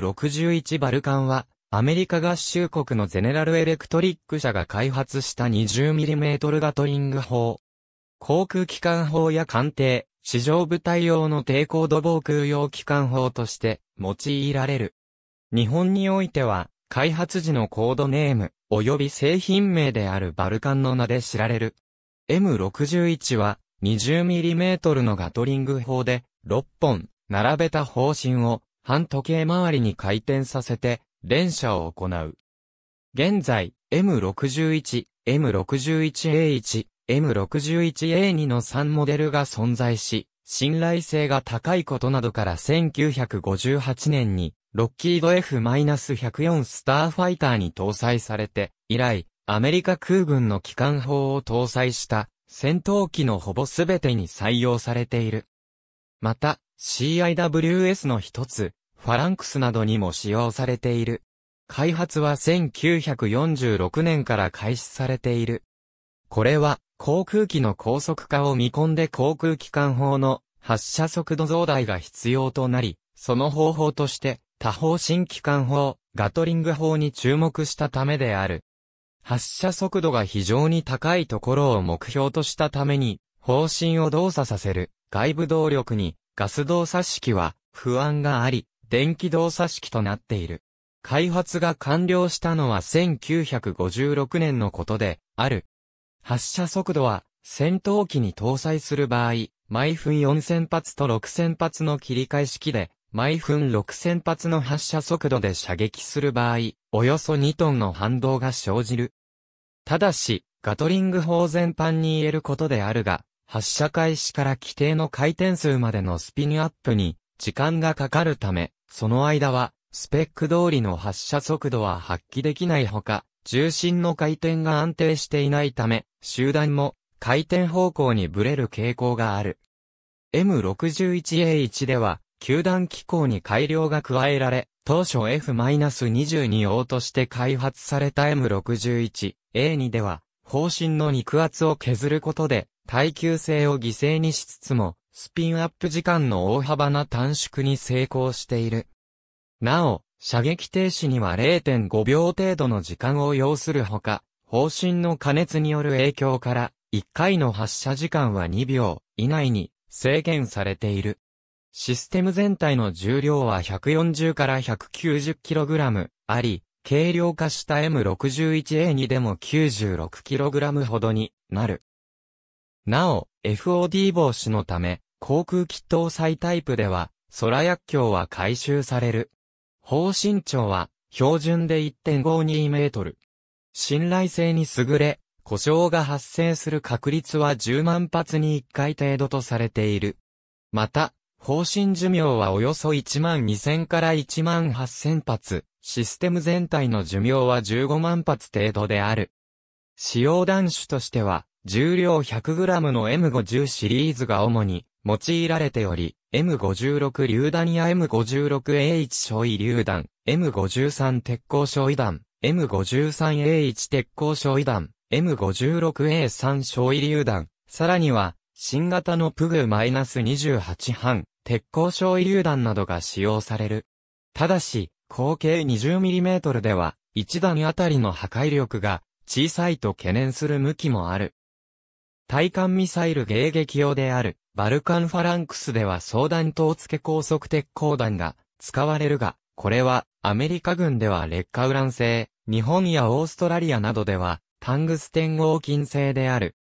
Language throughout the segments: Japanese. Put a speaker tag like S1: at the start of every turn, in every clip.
S1: 61バルカンは、アメリカ合衆国のゼネラルエレクトリック社が開発した 20mm ガトリング砲。航空機関砲や艦艇、地上部隊用の抵抗度防空用機関砲として用いられる。日本においては、開発時のコードネーム、及び製品名であるバルカンの名で知られる。M61 は 20mm のガトリング砲で6本並べた方針を半時計回りに回転させて、連射を行う。現在、M61、M61A1、M61A2 の3モデルが存在し、信頼性が高いことなどから1958年に、ロッキード F-104 スターファイターに搭載されて、以来、アメリカ空軍の機関砲を搭載した戦闘機のほぼすべてに採用されている。また、CIWS の一つ、ファランクスなどにも使用されている。開発は1946年から開始されている。これは航空機の高速化を見込んで航空機関法の発射速度増大が必要となり、その方法として多方新機関法、ガトリング法に注目したためである。発射速度が非常に高いところを目標としたために、方針を動作させる外部動力にガス動作式は不安があり、電気動作式となっている。開発が完了したのは1956年のことで、ある。発射速度は、戦闘機に搭載する場合、毎分4000発と6000発の切り替え式で、毎分6000発の発射速度で射撃する場合、およそ2トンの反動が生じる。ただし、ガトリング砲全般に言えることであるが、発射開始から規定の回転数までのスピンアップに時間がかかるため、その間は、スペック通りの発射速度は発揮できないほか、重心の回転が安定していないため、集団も回転方向にブレる傾向がある。M61A1 では、球団機構に改良が加えられ、当初 F-22 用として開発された M61A2 では、方針の肉厚を削ることで、耐久性を犠牲にしつつも、スピンアップ時間の大幅な短縮に成功している。なお、射撃停止には0.5秒程度の時間を要するほか、方針の加熱による影響から、1回の発射時間は2秒以内に制限されている。システム全体の重量は140から 190kg あり、軽量化した M61A2 でも 96kg ほどになる。なお、FOD 防止のため、航空機搭載タイプでは、空薬莢は回収される。方針長は、標準で1.52メートル。信頼性に優れ、故障が発生する確率は10万発に1回程度とされている。また、方針寿命はおよそ1万2000から1万8000発、システム全体の寿命は15万発程度である。使用断種としては、重量 100g の M50 シリーズが主に用いられており、M56 榴弾や M56A1 焼夷榴弾、M53 鉄鋼焼夷弾、M53A1 鉄鋼焼夷弾、M56A3 焼夷榴弾、さらには、新型のプグ -28 半、鉄鋼焼夷榴弾などが使用される。ただし、口径 20mm では、1弾あたりの破壊力が小さいと懸念する向きもある。対艦ミサイル迎撃用である、バルカンファランクスでは相談等付高速鉄鋼弾が使われるが、これはアメリカ軍では劣化ウラン製、日本やオーストラリアなどではタングステン合金製である。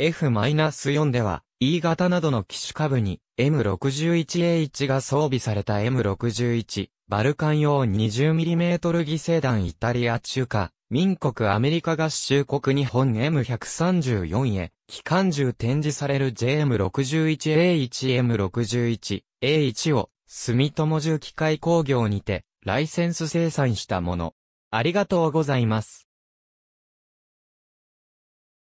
S1: F-4 では E 型などの機種株に M61A1 が装備された M61 バルカン用 20mm 犠牲弾イタリア中華民国アメリカ合衆国日本 M134 へ機関銃展示される JM61A1M61、A1 を、住友重機械工業にて、ライセンス生産したもの。ありがとうございます。